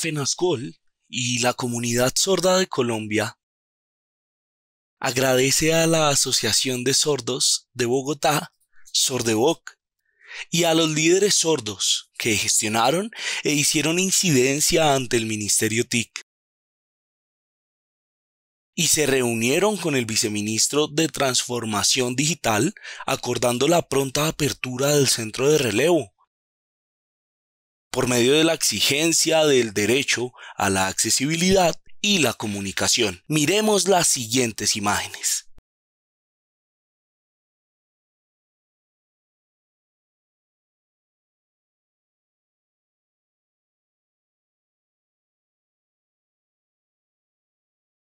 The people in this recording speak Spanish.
FENASCOL y la comunidad sorda de Colombia agradece a la Asociación de Sordos de Bogotá, Sordeboc, y a los líderes sordos que gestionaron e hicieron incidencia ante el Ministerio TIC. Y se reunieron con el viceministro de Transformación Digital acordando la pronta apertura del centro de relevo por medio de la exigencia del derecho a la accesibilidad y la comunicación. Miremos las siguientes imágenes.